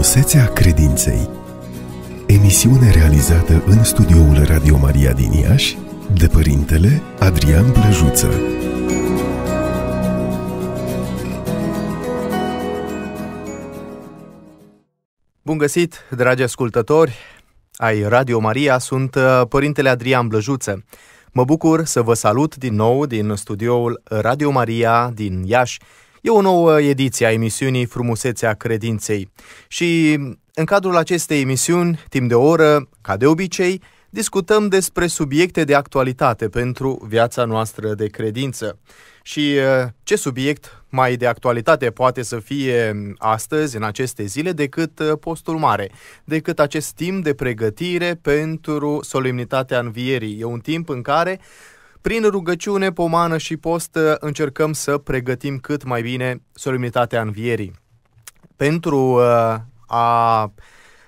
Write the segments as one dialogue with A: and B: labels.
A: Frumusețea credinței Emisiune realizată în studioul Radio Maria din Iași de părintele
B: Adrian Blăjuță
A: Bun găsit, dragi ascultători ai Radio Maria, sunt uh, părintele Adrian Blăjuță. Mă bucur să vă salut din nou din studioul Radio Maria din Iași E o nouă ediție a emisiunii Frumusețea Credinței și în cadrul acestei emisiuni, timp de o oră, ca de obicei, discutăm despre subiecte de actualitate pentru viața noastră de credință. Și uh, ce subiect mai de actualitate poate să fie astăzi, în aceste zile, decât uh, postul mare, decât acest timp de pregătire pentru solemnitatea învierii. E un timp în care prin rugăciune, pomană și post încercăm să pregătim cât mai bine solemnitatea învierii. Pentru uh, a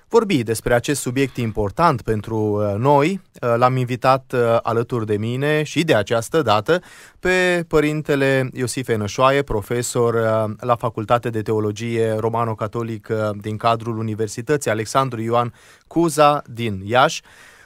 A: vorbi despre acest subiect important pentru uh, noi, uh, l-am invitat alături de mine și de această dată pe părintele Iosif Enășoaie, profesor la Facultate de Teologie Romano-Catolică din cadrul Universității Alexandru Ioan Cuza din Iași.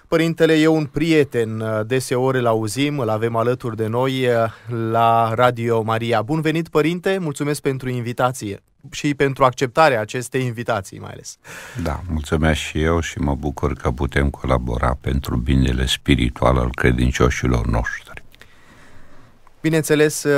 A: Părintele e un prieten, uh, deseori îl auzim, îl avem alături de noi uh, la Radio Maria. Bun venit, părinte, mulțumesc pentru invitație și pentru acceptarea acestei invitații mai ales.
C: Da, mulțumesc și eu și mă bucur că putem colabora pentru binele spiritual al credincioșilor noștri.
A: Bineînțeles, uh,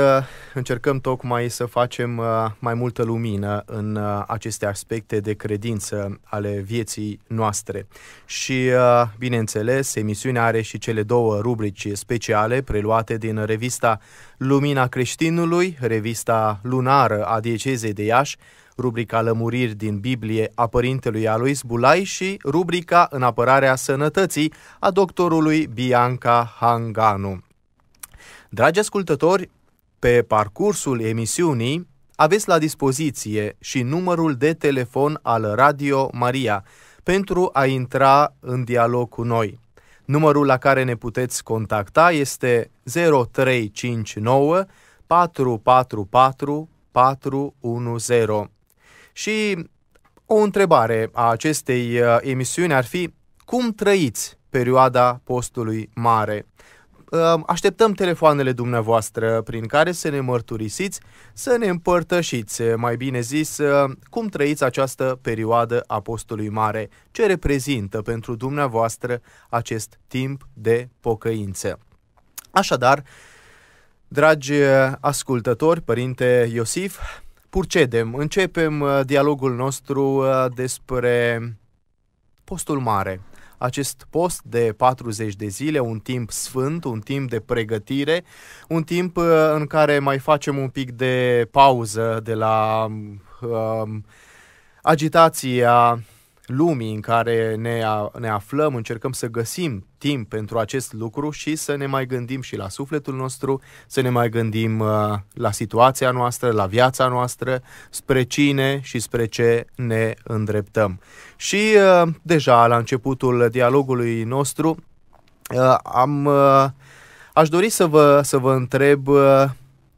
A: încercăm tocmai să facem uh, mai multă lumină în uh, aceste aspecte de credință ale vieții noastre. Și, bineînțeles, emisiunea are și cele două rubrici speciale preluate din revista Lumina Creștinului, revista lunară a Diecezei de Iași, rubrica Lămuriri din Biblie a părintelui Alois Bulai și rubrica În apărarea sănătății a doctorului Bianca Hanganu. Dragi ascultători, pe parcursul emisiunii aveți la dispoziție și numărul de telefon al Radio Maria pentru a intra în dialog cu noi. Numărul la care ne puteți contacta este 0359 444 410. Și o întrebare a acestei uh, emisiuni ar fi cum trăiți perioada postului mare? Așteptăm telefoanele dumneavoastră prin care să ne mărturisiți, să ne împărtășiți, mai bine zis, cum trăiți această perioadă a postului mare, ce reprezintă pentru dumneavoastră acest timp de pocăință. Așadar, dragi ascultători, Părinte Iosif, purcedem, începem uh, dialogul nostru uh, despre postul mare acest post de 40 de zile, un timp sfânt, un timp de pregătire, un timp uh, în care mai facem un pic de pauză de la um, um agitația lumii în care ne, a, ne aflăm, încercăm să găsim timp pentru acest lucru și să ne mai gândim și la sufletul nostru, să ne mai gândim uh, la situația noastră, la viața noastră, spre cine și spre ce ne îndreptăm. Și uh, deja la începutul dialogului nostru uh, am uh, aș dori să vă să vă întreb uh,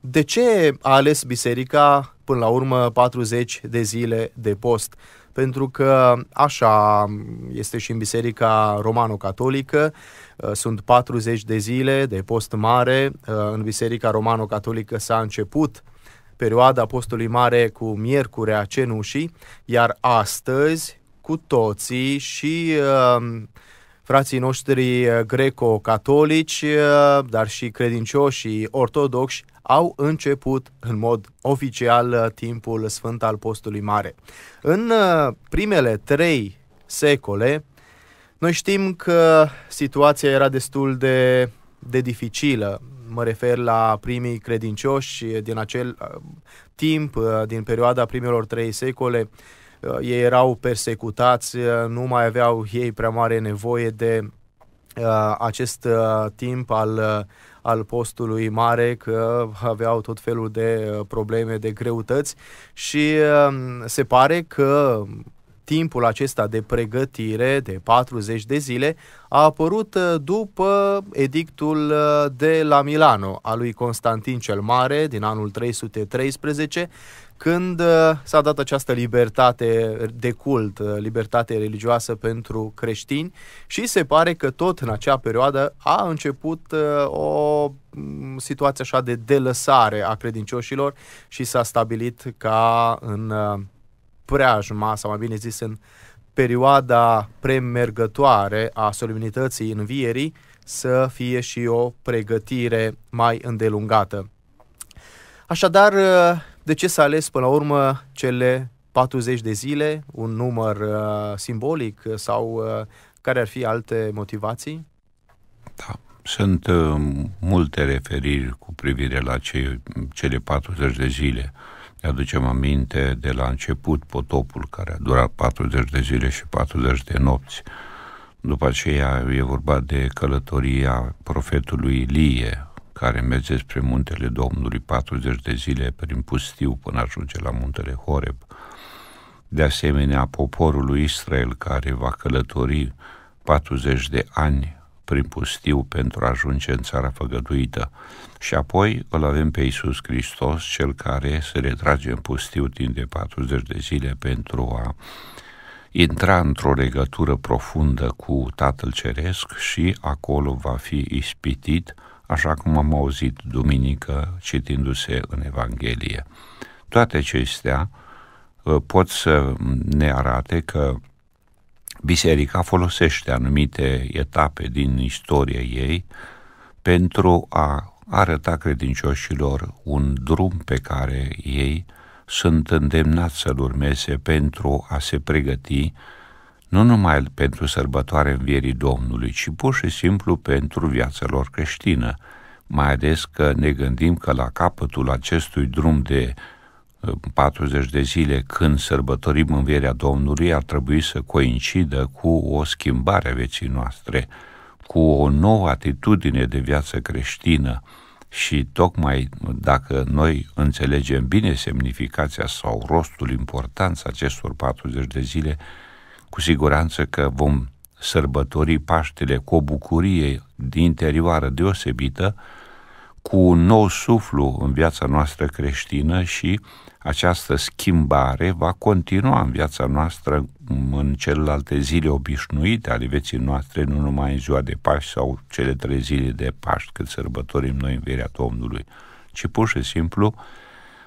A: de ce a ales biserica până la urmă 40 de zile de post? pentru că așa este și în Biserica Romano-Catolică, uh, sunt 40 de zile de post mare, uh, în Biserica Romano-Catolică s-a început perioada postului mare cu miercurea cenușii, iar astăzi cu toții și uh, frații noștri greco-catolici, dar și credincioșii ortodoxi au început în mod oficial uh, timpul sfânt al postului mare. În uh, primele trei secole, noi știm că situația era destul de, de dificilă. Mă refer la primii credincioși din acel uh, timp, din perioada primelor trei secole. Ei erau persecutați, nu mai aveau ei prea mare nevoie de acest timp al al postului mare, că aveau tot felul de uh, probleme, de greutăți și um, se pare că timpul acesta de pregătire de 40 de zile a apărut uh, după edictul uh, de la Milano a lui Constantin cel Mare din anul 313, când uh, s-a dat această libertate de cult, uh, libertate religioasă pentru creștini și se pare că tot în acea perioadă a început uh, o mm, situație așa de delăsare a credincioșilor și s-a stabilit ca în preajma, sau mai bine zis în perioada premergătoare a solemnității învierii, să fie și o pregătire mai îndelungată. Așadar, de ce s-a ales până la urmă cele 40 de zile, un număr uh, simbolic sau uh, care ar fi alte motivații?
C: Da, sunt uh, multe referiri cu privire la ce, cele 40 de zile. Ne aducem aminte de la început potopul care a durat 40 de zile și 40 de nopți. După aceea e vorba de călătoria profetului Ilie, care merge spre muntele Domnului 40 de zile prin pustiu până ajunge la muntele Horeb, de asemenea poporul lui Israel care va călători 40 de ani prin pustiu pentru a ajunge în țara făgăduită. Și apoi îl avem pe Iisus Hristos, cel care se retrage în pustiu timp de 40 de zile pentru a intra într-o legătură profundă cu Tatăl Ceresc și acolo va fi ispitit așa cum am auzit duminică citindu-se în Evanghelie. Toate acestea uh, pot să ne arate că biserica folosește anumite etape din istoria ei pentru a arăta credincioșilor un drum pe care ei sunt îndemnați să-l urmeze pentru a se pregăti nu numai pentru sărbătoare învierii Domnului, ci pur și simplu pentru viața lor creștină, mai ales că ne gândim că la capătul acestui drum de 40 uh, de zile când sărbătorim învierea Domnului ar trebui să coincidă cu o schimbare a vieții noastre, cu o nouă atitudine de viață creștină și tocmai dacă noi înțelegem bine semnificația sau rostul, importanța acestor 40 de zile, cu siguranță că vom sărbători Paștele cu o bucurie interioară deosebită, cu un nou suflu în viața noastră creștină și această schimbare va continua în viața noastră în celelalte zile obișnuite ale vieții noastre, nu numai în ziua de Paști sau cele trei zile de Paști când sărbătorim noi învierea Domnului, ci pur și simplu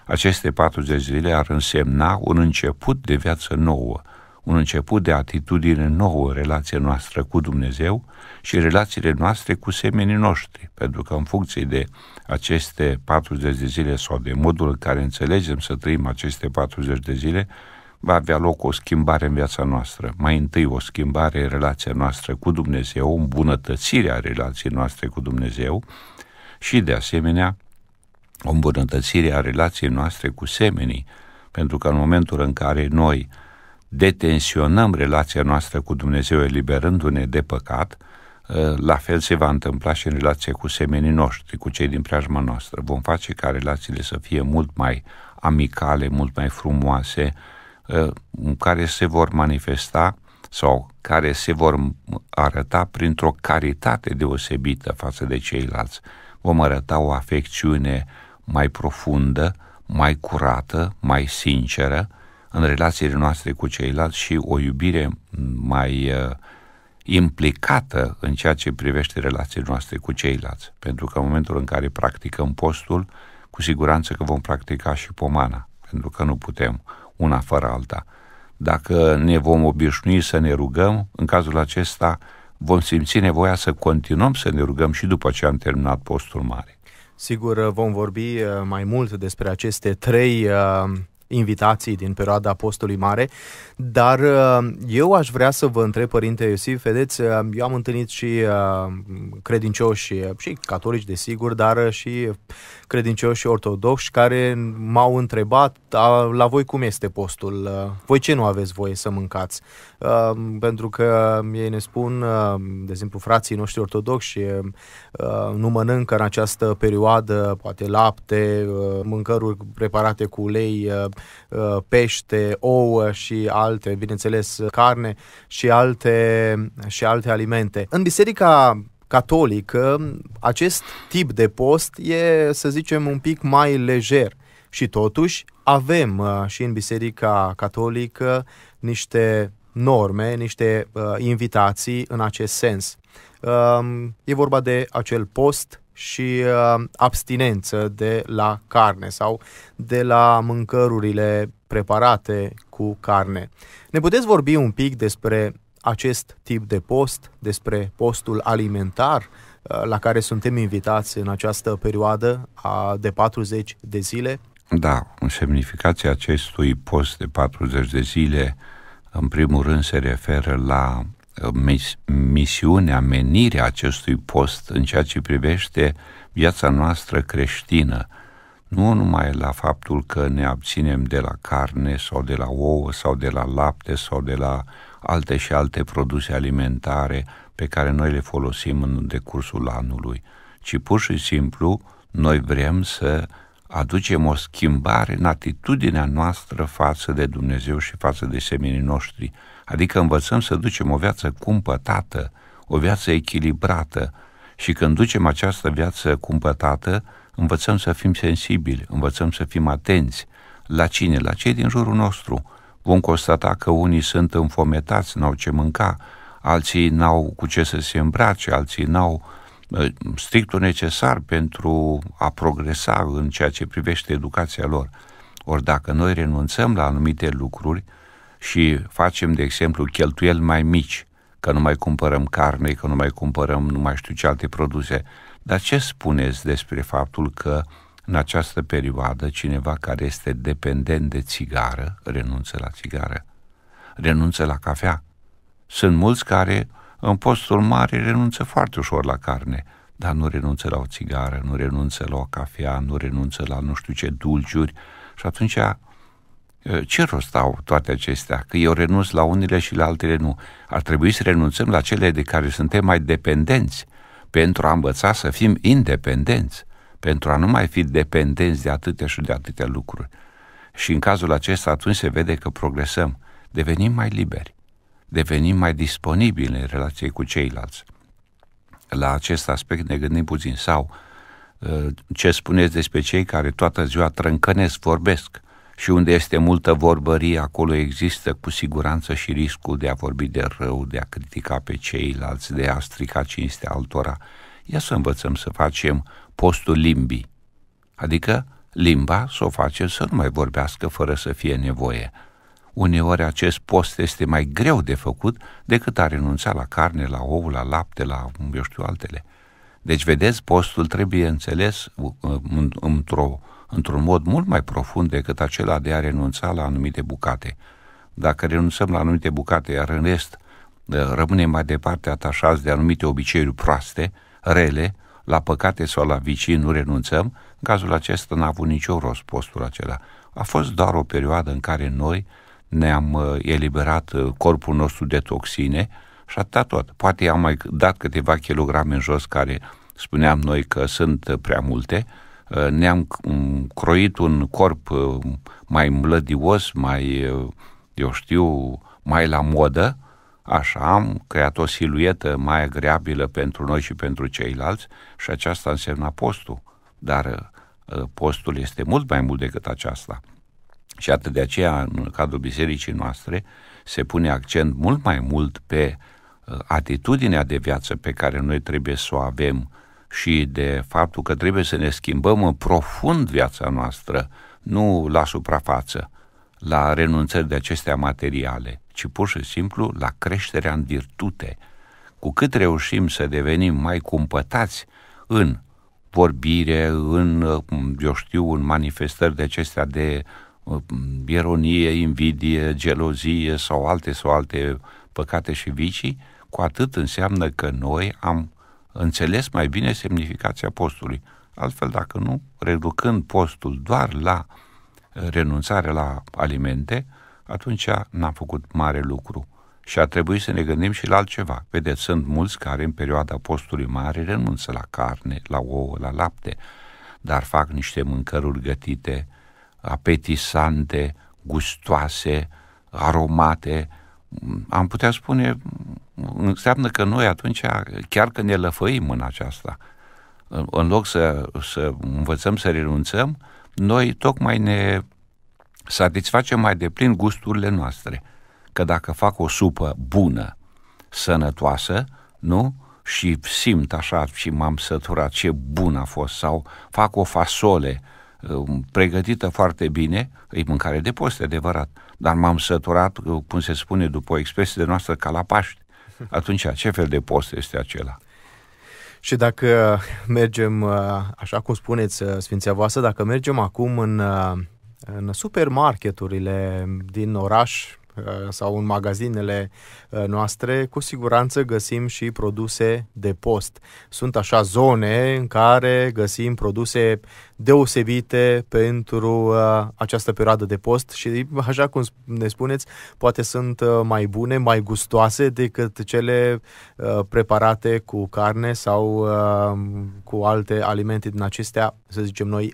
C: aceste 40 zile ar însemna un început de viață nouă, un început de atitudine nouă în relația noastră cu Dumnezeu și relațiile noastre cu semenii noștri, pentru că în funcție de aceste 40 de zile sau de modul în care înțelegem să trăim aceste 40 de zile, va avea loc o schimbare în viața noastră. Mai întâi o schimbare în relația noastră cu Dumnezeu, o îmbunătățire a relației noastre cu Dumnezeu și, de asemenea, o îmbunătățire a relației noastre cu semenii, pentru că în momentul în care noi detensionăm relația noastră cu Dumnezeu eliberându-ne de păcat, ă, la fel se va întâmpla și în relație cu semenii noștri, cu cei din preajma noastră. Vom face ca relațiile să fie mult mai amicale, mult mai frumoase, ă, care se vor manifesta sau care se vor arăta printr-o caritate deosebită față de ceilalți. Vom arăta o afecțiune mai profundă, mai curată, mai sinceră, în relațiile noastre cu ceilalți și o iubire mai uh, implicată în ceea ce privește relațiile noastre cu ceilalți. Pentru că în momentul în care practicăm postul, cu siguranță că vom practica și pomana, pentru că nu putem una fără alta. Dacă ne vom obișnui să ne rugăm, în cazul acesta vom simți nevoia să continuăm să ne rugăm și după ce am terminat postul mare.
A: Sigur, uh, vom vorbi uh, mai mult despre aceste trei invitații din perioada Apostolului mare, dar uh, eu aș vrea să vă întreb, Părinte Iosif, vedeți, uh, eu am întâlnit și uh, credincioși și catolici, desigur, dar și credincioși ortodoxi care m-au întrebat la voi cum este postul, voi ce nu aveți voie să mâncați, pentru că ei ne spun, de exemplu, frații noștri ortodoxi nu mănâncă în această perioadă poate lapte, mâncăruri preparate cu ulei, Uh, pește, ouă și alte, bineînțeles, carne și alte, și alte alimente. În biserica catolică, acest tip de post e, să zicem, un pic mai lejer. Și totuși avem uh, și în Biserica Catolică niște norme, niște uh, invitații în acest sens. Um, e vorba de acel post și uh, abstinență de la carne sau de la mâncărurile preparate cu carne. Ne puteți vorbi un pic despre acest tip de post, despre postul alimentar uh, la care suntem invitați în această perioadă a, de 40 de zile?
C: Da, semnificația acestui post de 40 de zile, în primul rând, se referă la Uh, misiunea, menirea acestui post în ceea ce privește viața noastră creștină, nu numai la faptul că ne abținem de la carne sau de la ouă sau de la lapte sau de la alte și alte produse alimentare pe care noi le folosim în decursul anului, ci pur și simplu noi vrem să aducem o schimbare în atitudinea noastră față de Dumnezeu și față de seminii noștri, adică învățăm să ducem o viață cumpătată, o viață echilibrată și când ducem această viață cumpătată, învățăm să fim sensibili, învățăm să fim atenți la cine, la cei din jurul nostru. Vom constata că unii sunt înfometați, n-au ce mânca, alții n-au cu ce să se îmbrace, alții n-au uh, Eh, strictul necesar pentru a progresa în ceea ce privește educația lor. Ori dacă noi renunțăm la anumite lucruri și facem, de exemplu, cheltuieli mai mici, că nu mai cumpărăm carne, că nu mai cumpărăm nu mai știu ce alte produse, dar ce spuneți despre faptul că în această perioadă cineva care este dependent de țigară renunță la țigară, renunță la cafea? Sunt mulți care uh, în postul mare renunță foarte ușor la carne, dar nu renunță la o țigară, nu renunță la o cafea, nu renunță la nu știu ce dulciuri. Și atunci, ă, ce rost au toate acestea? Că eu renunț la unele și la altele nu. Ar trebui să renunțăm la cele de care suntem mai dependenți, pentru a învăța să fim independenți, pentru a nu mai fi dependenți de atâtea și de atâtea lucruri. Și în cazul acesta atunci se vede că progresăm, devenim mai liberi devenim mai disponibili în relație cu ceilalți. La acest aspect ne gândim puțin. Sau uh, ce spuneți despre cei care toată ziua trâncănesc, vorbesc și unde este multă vorbărie, acolo există cu siguranță și riscul de a vorbi de rău, de a critica pe ceilalți, de a strica cinstea altora. Ia să învățăm să facem postul limbii, adică limba să o facem să nu mai vorbească fără să fie nevoie. Uneori acest post este mai greu de făcut decât a renunța la carne, la ou, la lapte, la, eu știu, altele. Deci, vedeți, postul trebuie înțeles uh, uh, într-o, într-un mod mult mai profund decât acela de a renunța la anumite bucate. Dacă renunțăm la anumite bucate, iar în rest uh, rămânem mai departe atașați de anumite obiceiuri proaste, rele, la păcate sau la vicii nu renunțăm, în cazul acesta n-a avut nicio rost postul acela. A fost doar o perioadă în care noi ne-am uh, eliberat uh, corpul nostru de toxine și atâta tot. Poate am mai dat câteva kilograme în jos care spuneam noi că sunt uh, prea multe, ne-am croit un corp mai mlădios, mai, eu știu, mai la modă, Așa am creat o siluetă mai agreabilă pentru noi și pentru ceilalți și aceasta însemna postul. Dar postul este mult mai mult decât aceasta. Și atât de aceea, în cadrul bisericii noastre, se pune accent mult mai mult pe uh, atitudinea de viață pe care noi trebuie să o avem și de faptul că trebuie să ne schimbăm în profund viața noastră, nu la suprafață, la renunțări de acestea materiale, ci pur și simplu la creșterea în virtute. Cu cât reușim să devenim mai cumpătați în vorbire, în, uh, eu știu, în manifestări de acestea de Uh, ironie, invidie, gelozie sau alte sau alte păcate și vicii, cu atât înseamnă că noi am înțeles mai bine semnificația postului. Altfel, dacă nu, reducând postul doar la renunțare la alimente, atunci n-am făcut mare lucru. Și a trebuit să ne gândim și la altceva. Vedeți, sunt mulți care în perioada postului mare renunță la carne, la ouă, la lapte, dar fac niște mâncăruri gătite apetisante, gustoase, aromate. Am putea spune, înseamnă că noi atunci, chiar că ne lăfăim în aceasta, în loc să, să învățăm să renunțăm, noi tocmai ne satisfacem mai deplin gusturile noastre. Că dacă fac o supă bună, sănătoasă, nu? Și simt așa și m-am săturat ce bun a fost sau fac o fasole uh, Um, pregătită foarte bine, e mâncare de post, adevărat, dar m-am săturat, uh, cum se spune după o expresie de noastră, ca la Paști. Atunci, ce fel de post este acela?
A: Și dacă mergem, uh, așa cum spuneți, uh, Sfinția voastră, dacă mergem acum în, în supermarketurile din oraș, Uh, sau în magazinele uh, noastre, cu siguranță găsim și produse de post. Sunt așa zone în care găsim produse deosebite pentru uh, această perioadă de post și, așa cum ne spuneți, poate sunt mai bune, mai gustoase decât cele preparate cu carne sau cu alte alimente din acestea, să zicem noi,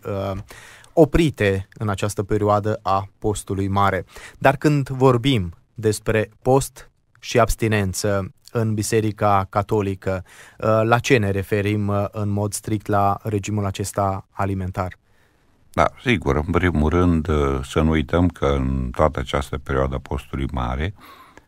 A: oprite în această perioadă a postului mare. Dar când vorbim despre post și abstinență în Biserica Catolică, uh, la ce ne referim uh, în mod strict la regimul acesta alimentar?
C: Da, sigur, în primul rând uh, să nu uităm că în toată această perioadă a postului mare,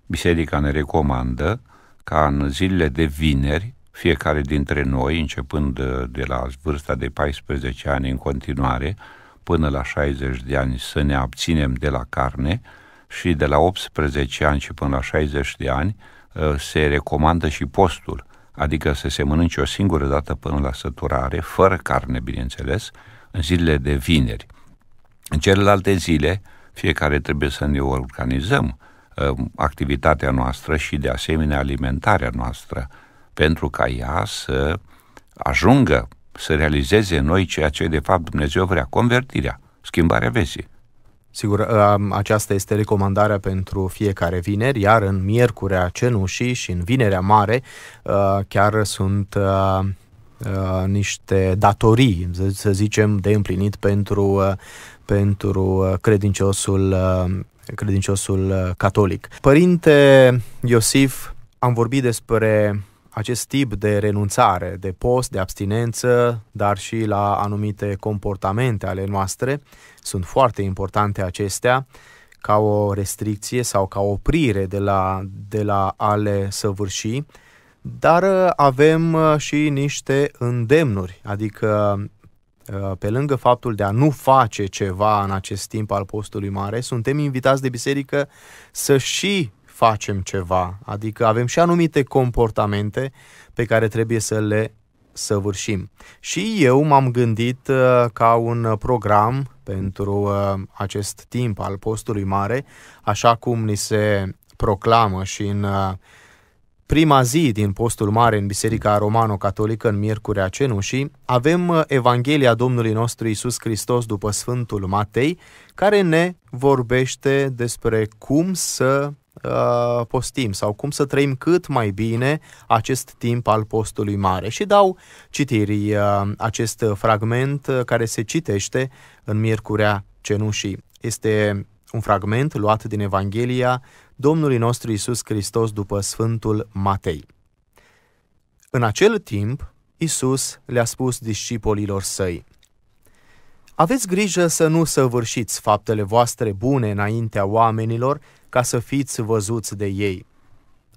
C: Biserica ne recomandă ca în zilele de vineri, fiecare dintre noi, începând de la vârsta de 14 ani în continuare, până la 60 de ani să ne abținem de la carne și de la 18 ani și până la 60 de ani uh, se recomandă și postul, adică să se mănânce o singură dată până la săturare, fără carne, bineînțeles, în zilele de vineri. În celelalte zile, fiecare trebuie să ne organizăm uh, activitatea noastră și, de asemenea, alimentarea noastră, pentru ca ea să ajungă să realizeze în noi ceea ce de fapt Dumnezeu vrea, convertirea, schimbarea vieții.
A: Sigur, ă, aceasta este recomandarea pentru fiecare vineri, iar în miercurea cenușii și în vinerea mare ă, chiar sunt ă, niște datorii, să zicem, de împlinit pentru, pentru credinciosul, credinciosul catolic. Părinte Iosif, am vorbit despre acest tip de renunțare, de post, de abstinență, dar și la anumite comportamente ale noastre, sunt foarte importante acestea ca o restricție sau ca oprire de la, de la a le săvârși, dar uh, avem uh, și niște îndemnuri, adică uh, pe lângă faptul de a nu face ceva în acest timp al postului mare, suntem invitați de biserică să și facem ceva, adică avem și anumite comportamente pe care trebuie să le săvârșim. Și eu m-am gândit uh, ca un program pentru uh, acest timp al postului mare, așa cum ni se proclamă și în uh, prima zi din postul mare în Biserica Romano-Catolică în Miercurea Cenușii, avem Evanghelia Domnului nostru Isus Hristos după Sfântul Matei, care ne vorbește despre cum să Uh, postim sau cum să trăim cât mai bine acest timp al postului mare. Și dau citirii uh, acest fragment uh, care se citește în Miercurea Cenușii. Este un fragment luat din Evanghelia Domnului nostru Isus Hristos după Sfântul Matei. În acel timp, Isus le-a spus discipolilor săi, aveți grijă să nu săvârșiți faptele voastre bune înaintea oamenilor, ca să fiți văzuți de ei.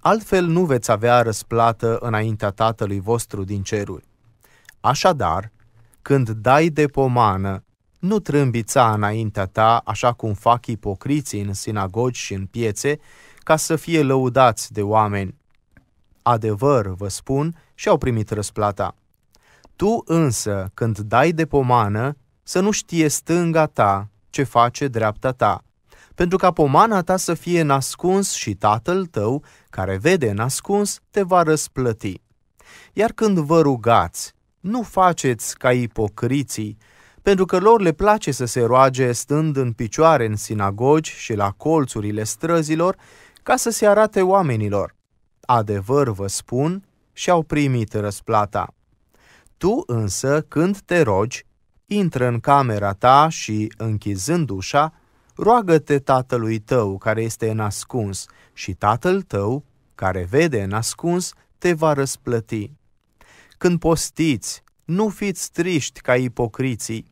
A: Altfel nu veți avea răsplată înaintea Tatălui vostru din ceruri. Așadar, când dai de pomană, nu trâmbița înaintea ta așa cum fac ipocriții în sinagogi și în piețe, ca să fie lăudați de oameni. Adevăr, vă spun, și-au primit răsplata. Tu însă, când dai de pomană, să nu știe stânga ta ce face dreapta ta, pentru ca pomana ta să fie nascuns și tatăl tău, care vede nascuns, te va răsplăti. Iar când vă rugați, nu faceți ca ipocriții, pentru că lor le place să se roage stând în picioare în sinagogi și la colțurile străzilor, ca să se arate oamenilor. Adevăr vă spun, și-au primit răsplata. Tu însă, când te rogi, intră în camera ta și, închizând ușa, roagă-te tatălui tău care este înascuns și tatăl tău, care vede înascuns, te va răsplăti. Când postiți, nu fiți triști ca ipocriții,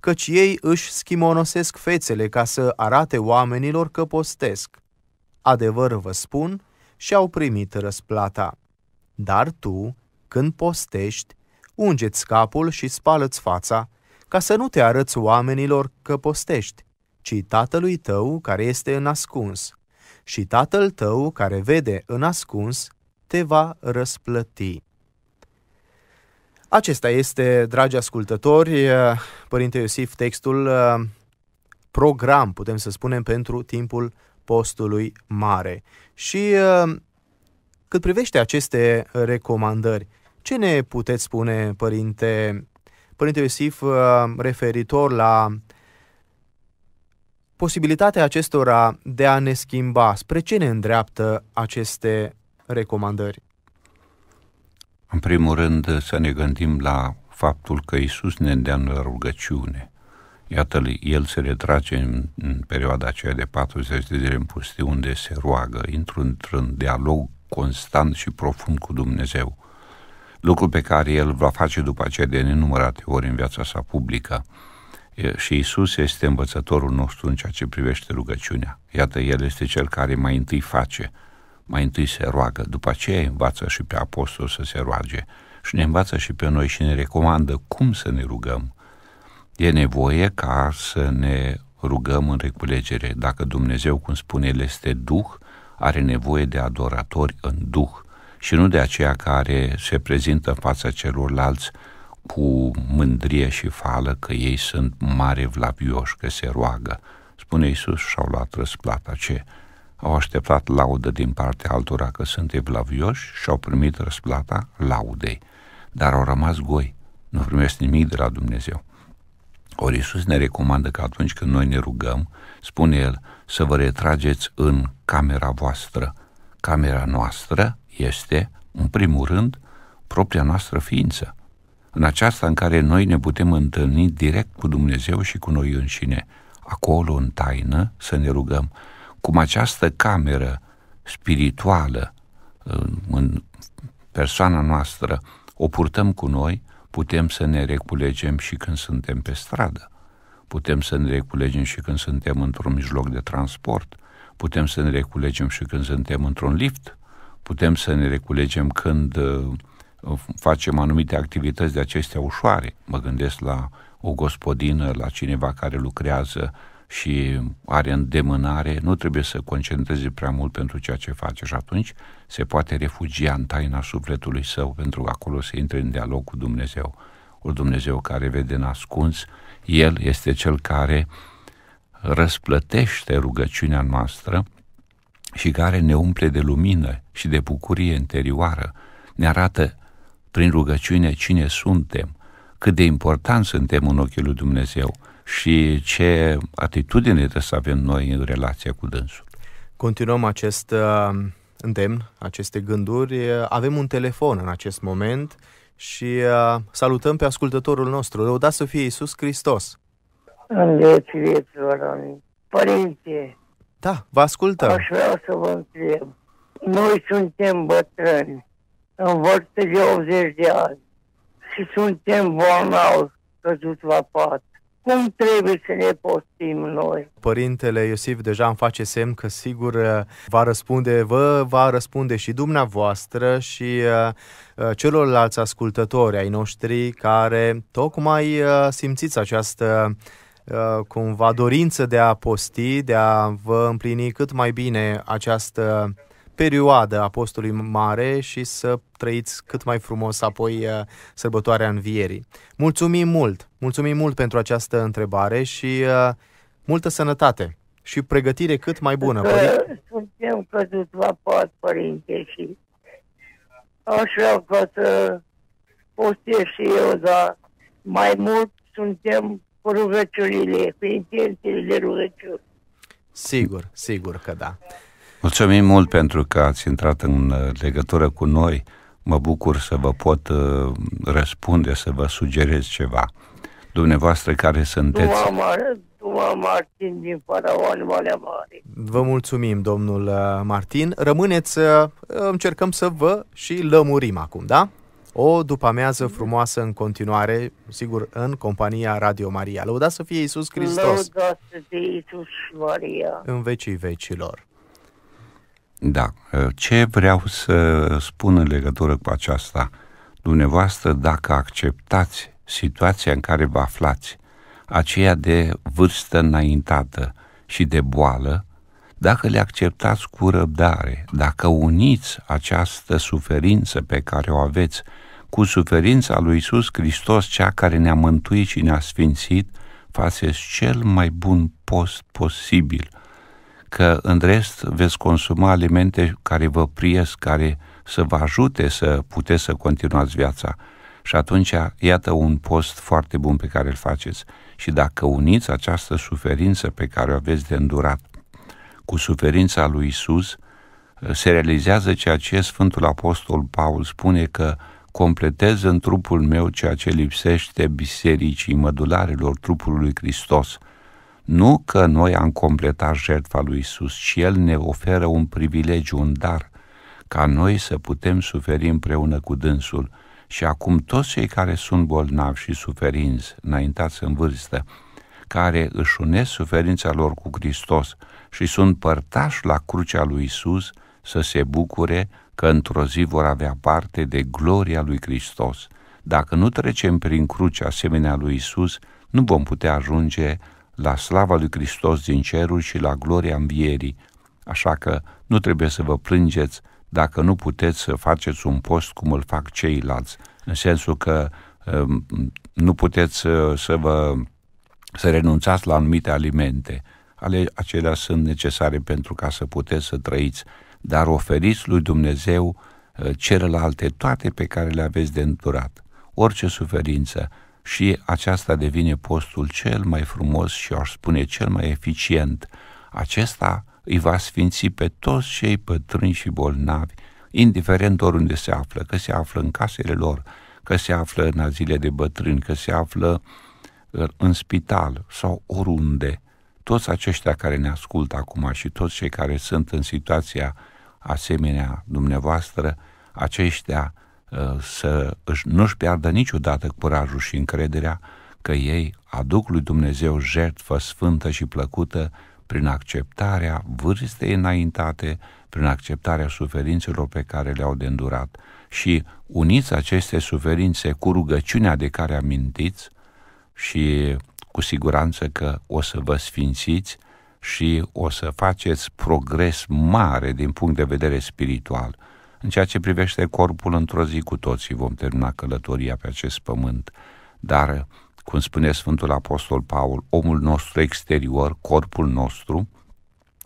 A: căci ei își schimonosesc fețele ca să arate oamenilor că postesc. Adevăr vă spun, și-au primit răsplata. Dar tu, când postești, ungeți capul și spală-ți fața, ca să nu te arăți oamenilor că postești, ci tatălui tău care este în ascuns. Și tatăl tău care vede în ascuns te va răsplăti. Acesta este, dragi ascultători, eh, Părinte Iosif, textul eh, program, putem să spunem, pentru timpul postului mare. Și eh, cât privește aceste recomandări, ce ne puteți spune, Părinte Părinte Iosif, uh, referitor la posibilitatea acestora de a ne schimba, spre ce ne îndreaptă aceste recomandări?
C: În primul rând să ne gândim la faptul că Isus ne îndeamnă la rugăciune. Iată, el se retrage în, în perioada aceea de 40 de zile în pustiu unde se roagă, intră într-un dialog constant și profund cu Dumnezeu lucru pe care el va face după aceea de nenumărate ori în viața sa publică. Și Isus este învățătorul nostru în ceea ce privește rugăciunea. Iată, El este Cel care mai întâi face, mai întâi se roagă, după aceea învață și pe apostol să se roage și ne învață și pe noi și ne recomandă cum să ne rugăm. E nevoie ca să ne rugăm în reculegere. Dacă Dumnezeu, cum spune El, este Duh, are nevoie de adoratori în Duh – și nu de aceea care se prezintă fața celorlalți cu mândrie și fală că ei sunt mare vlavioși, că se roagă. Spune Iisus și-au luat răsplata ce au așteptat laudă din partea altora că sunt evlavioși și au primit răsplata laudei, dar au rămas goi, nu primesc nimic de la Dumnezeu. Ori Iisus ne recomandă că atunci când noi ne rugăm, spune El, să vă retrageți în camera voastră, camera noastră este, în primul rând, propria noastră ființă. În aceasta în care noi ne putem întâlni direct cu Dumnezeu și cu noi înșine, acolo în taină să ne rugăm, cum această cameră spirituală în persoana noastră o purtăm cu noi, putem să ne reculegem și când suntem pe stradă, putem să ne reculegem și când suntem într-un mijloc de transport, putem să ne reculegem și când suntem într-un lift, putem să ne reculegem când uh, facem anumite activități de acestea ușoare. Mă gândesc la o gospodină, la cineva care lucrează și are îndemânare, nu trebuie să concentreze prea mult pentru ceea ce face și atunci se poate refugia în taina sufletului său pentru că acolo se intre în dialog cu Dumnezeu. Ori Dumnezeu care vede în ascuns, El este Cel care uh, răsplătește rugăciunea noastră și care ne umple de lumină și de bucurie interioară, ne arată prin rugăciune cine suntem, cât de important suntem în ochii lui Dumnezeu și ce atitudine trebuie să avem noi în relația cu dânsul.
A: Continuăm acest uh, îndemn, aceste gânduri. Avem un telefon în acest moment și uh, salutăm pe ascultătorul nostru. Lăudați să fie Iisus Hristos! în veci
D: vieților, părinte.
A: Da, vă ascultă.
D: Aș vrea să vă întreb. Noi suntem bătrâni, în vârstă de 80 de ani și suntem bolnavi, căzut la pat. Cum trebuie să ne postim noi?
A: Părintele Iosif deja îmi face semn că sigur uh, va răspunde, vă va răspunde și dumneavoastră și uh, uh, celorlalți ascultători ai noștri care tocmai simțiți această Uh, cumva dorință de a posti, de a vă împlini cât mai bine această perioadă a postului mare și să trăiți cât mai frumos apoi uh, sărbătoarea învierii. Mulțumim mult! Mulțumim mult pentru această întrebare și uh, multă sănătate și pregătire cât mai bună. Că
D: suntem căzut la pat, părinte, și așa că să postez și eu, dar mai mult suntem cu rugăciunile, cu intențiile rugăciune.
A: Sigur, sigur că
C: da. Mulțumim mult pentru că ați intrat în uh, legătură cu noi. Mă bucur să vă pot uh, răspunde, să vă sugerez ceva. Dumneavoastră care sunteți...
D: Martin din Faraon Mare.
A: Vă mulțumim, domnul uh, Martin. Rămâneți, uh, încercăm să vă și lămurim acum, da? o după-amiază frumoasă în continuare, sigur, în compania Radio Maria. Lăudați să fie Iisus Hristos! Lăudați
B: să fie Iisus Maria!
A: În vecii vecilor!
C: Da, ce vreau să spun în legătură cu aceasta? Dumneavoastră, dacă acceptați situația în care vă aflați, aceea de vârstă înaintată și de boală, dacă le acceptați cu răbdare, dacă uniți această suferință pe care o aveți cu suferința lui Isus Hristos, cea care ne-a mântuit și ne-a sfințit, faceți cel mai bun post posibil, că în rest veți consuma alimente care vă priesc, care să vă ajute să puteți să continuați viața. Și atunci, iată un post foarte bun pe care îl faceți. Și dacă uniți această suferință pe care o aveți de îndurat cu suferința lui Isus, se realizează ceea ce Sfântul Apostol Paul spune că completez în trupul meu ceea ce lipsește bisericii mădularilor trupului Hristos. Nu că noi am completat jertfa lui Isus, ci El ne oferă un privilegiu, un dar, ca noi să putem suferi împreună cu Dânsul. Și acum toți cei care sunt bolnavi și suferinți, înaintați în vârstă, care își unesc suferința lor cu Hristos și sunt părtași la crucea lui Isus, să se bucure că într-o zi vor avea parte de gloria lui Hristos. Dacă nu trecem prin cruce asemenea lui Isus, nu vom putea ajunge la slava lui Hristos din cerul și la gloria învierii. Așa că nu trebuie să vă plângeți dacă nu puteți să faceți un post cum îl fac ceilalți, în sensul că um, nu puteți uh, să vă să renunțați la anumite alimente. Ale acelea sunt necesare pentru ca să puteți să trăiți dar oferiți lui Dumnezeu uh, celelalte toate pe care le aveți de înturat, orice suferință, și aceasta devine postul cel mai frumos și aș spune cel mai eficient. Acesta îi va sfinți pe toți cei pătrâni și bolnavi, indiferent oriunde se află, că se află în casele lor, că se află în azile de bătrâni, că se află uh, în spital sau oriunde. Toți aceștia care ne ascultă acum și toți cei care sunt în situația asemenea dumneavoastră, aceștia uh, să nu-și piardă niciodată curajul și încrederea că ei aduc lui Dumnezeu jertfă sfântă și plăcută prin acceptarea vârstei înaintate, prin acceptarea suferințelor pe care le-au de îndurat și uniți aceste suferințe cu rugăciunea de care amintiți și cu siguranță că o să vă sfințiți și o să faceți progres mare din punct de vedere spiritual. În ceea ce privește corpul, într-o zi cu toții vom termina călătoria pe acest pământ, dar, cum spune Sfântul Apostol Paul, omul nostru exterior, corpul nostru,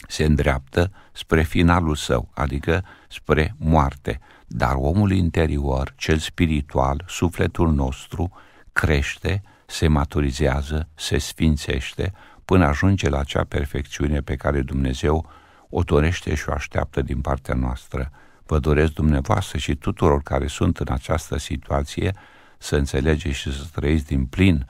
C: se îndreaptă spre finalul său, adică spre moarte, dar omul interior, cel spiritual, sufletul nostru, crește, se maturizează, se sfințește, până ajunge la acea perfecțiune pe care Dumnezeu o dorește și o așteaptă din partea noastră. Vă doresc dumneavoastră și tuturor care sunt în această situație să înțelegeți și să trăiți din plin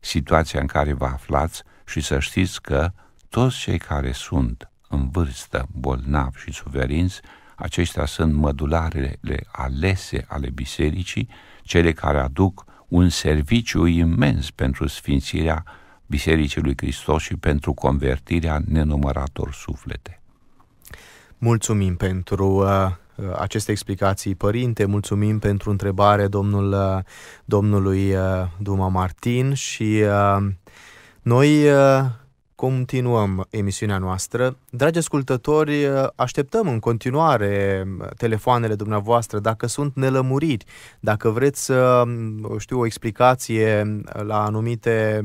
C: situația în care vă aflați și să știți că toți cei care sunt în vârstă, bolnavi și suferinți, aceștia sunt mădularele alese ale bisericii, cele care aduc un serviciu imens pentru sfințirea Bisericii lui Hristos și pentru convertirea nenumărator suflete.
A: Mulțumim pentru uh, uh aceste explicații, părinte. Mulțumim pentru întrebare domnul, uh, domnului uh, Duma Martin și uh, noi uh, continuăm emisiunea noastră. Dragi ascultători, uh, așteptăm în continuare telefoanele dumneavoastră dacă sunt nelămuriri, dacă vreți să um, știu o explicație la anumite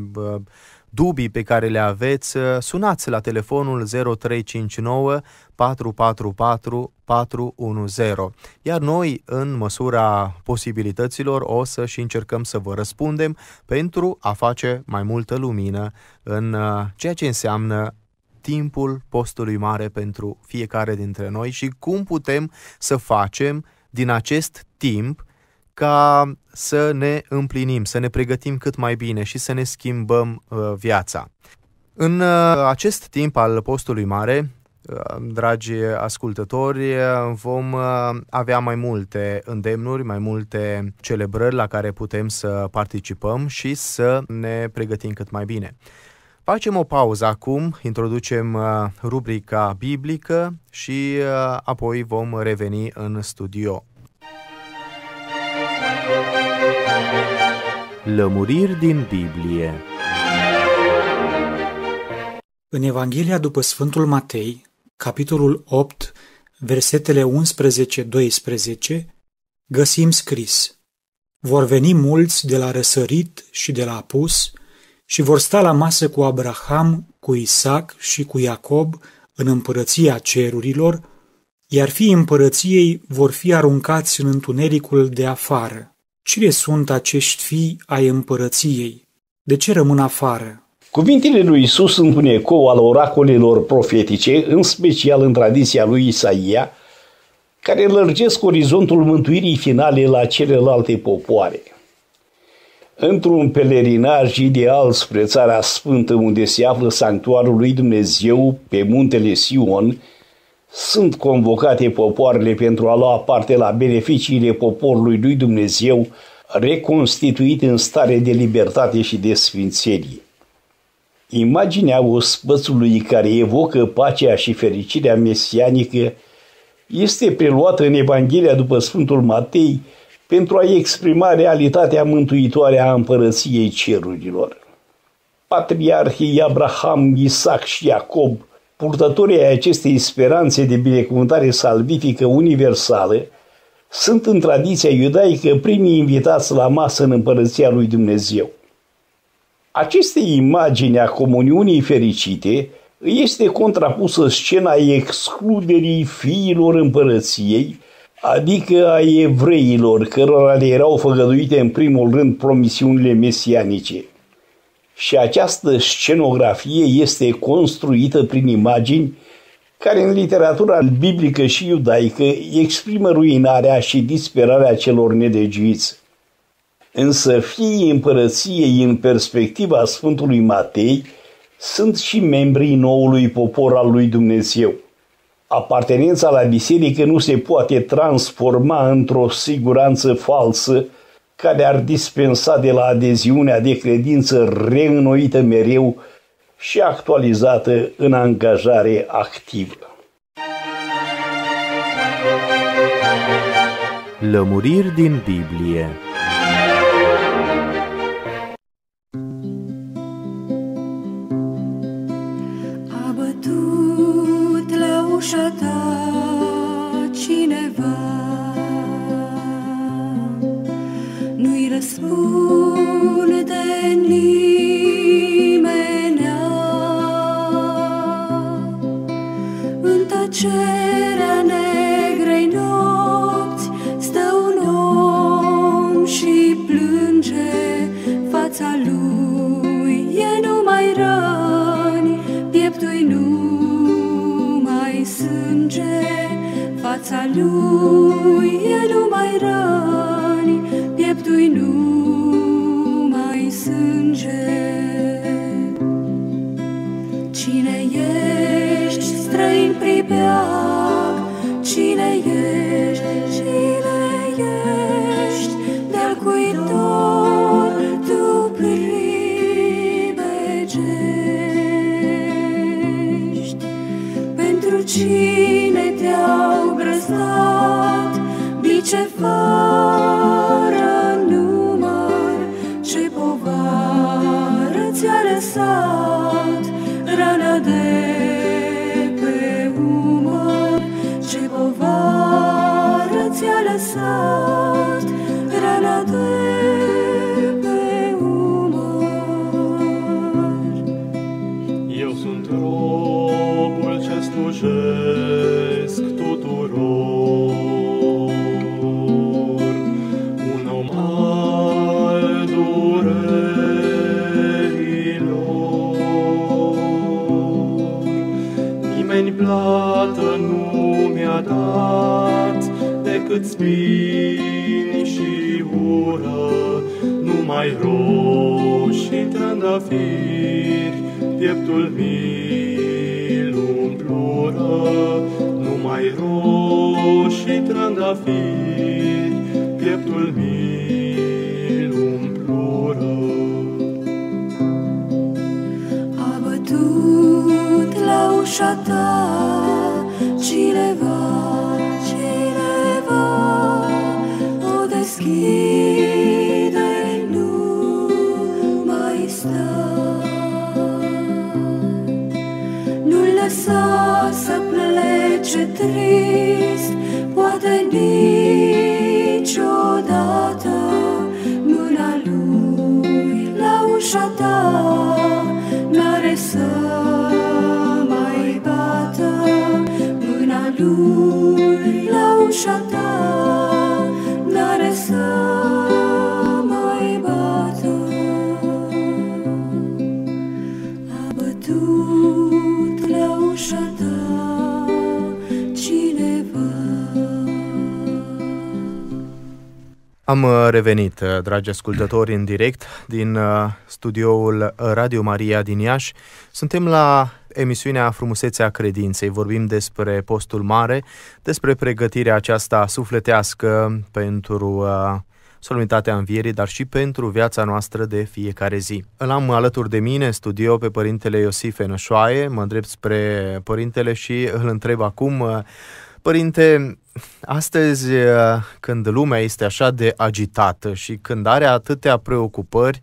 A: dubii pe care le aveți, uh, sunați la telefonul 0359 444 410. Iar noi, în măsura posibilităților, o să și încercăm să vă răspundem pentru a face mai multă lumină în uh, ceea ce înseamnă timpul postului mare pentru fiecare dintre noi și cum putem să facem din acest timp ca să ne împlinim, să ne pregătim cât mai bine și să ne schimbăm uh, viața. În uh, acest timp al postului mare, uh, dragi ascultători, vom avea mai multe îndemnuri, mai multe celebrări la care putem să participăm și să ne pregătim cât mai bine. Facem o pauză acum, introducem rubrica biblică și apoi vom reveni în studio. Lămuriri din Biblie
D: În Evanghelia după Sfântul Matei, capitolul 8, versetele 11-12, găsim scris Vor veni mulți de la răsărit și de la apus și vor sta la masă cu Abraham, cu Isaac și cu Iacob în împărăția cerurilor, iar fii împărăției vor fi aruncați în întunericul de afară Cine sunt acești fii ai împărăției? De ce rămân afară? Cuvintele lui Isus sunt un ecou al oracolelor profetice, în special în tradiția lui Isaia, care lărgesc orizontul mântuirii finale la celelalte popoare. Într-un pelerinaj ideal spre țara sfântă unde se află sanctuarul lui Dumnezeu pe muntele Sion, sunt convocate popoarele pentru a lua parte la beneficiile poporului lui Dumnezeu, reconstituit în stare de libertate și de sfințenie. Imaginea ospățului care evocă pacea și fericirea mesianică este preluată în Evanghelia după Sfântul Matei pentru a exprima realitatea mântuitoare a împărăției cerurilor. Patriarhii Abraham, Isaac și Iacob – purtătorii ai acestei speranțe de binecuvântare salvifică universală, sunt în tradiția iudaică primii invitați la masă în împărăția lui Dumnezeu. Aceste imagini a comuniunii fericite este contrapusă scena excluderii fiilor împărăției, adică a evreilor, cărora le erau făgăduite în primul rând promisiunile mesianice – și această scenografie este construită prin imagini care în literatura biblică și iudaică exprimă ruinarea și disperarea celor nedegiți. Însă fiii împărăției în perspectiva Sfântului Matei sunt și membrii noului popor al lui Dumnezeu. Apartenența la biserică nu se poate transforma într-o siguranță falsă care ar dispensa de la adeziunea de credință reînnoită mereu și actualizată în angajare activă. Lămuriri
A: din
C: Biblie
B: A bătut la ușa ta Ooh.
D: și trandafiri, pieptul mi-l umplură.
B: A bătut la ușa ta cineva, cineva, o deschide, nu mai stă. Nu lăsa să plece trist,
A: Am uh, revenit, uh, dragi ascultători, în direct din uh, studioul Radio Maria din Iași. Suntem la emisiunea Frumusețea Credinței. Vorbim despre postul mare, despre pregătirea aceasta sufletească pentru solemnitatea învierii, dar și pentru viața noastră de fiecare zi. Îl am alături de mine studio pe părintele Iosif Enășoaie, mă îndrept spre părintele și îl întreb acum Părinte, astăzi uh, când lumea este așa de agitată și când are atâtea preocupări,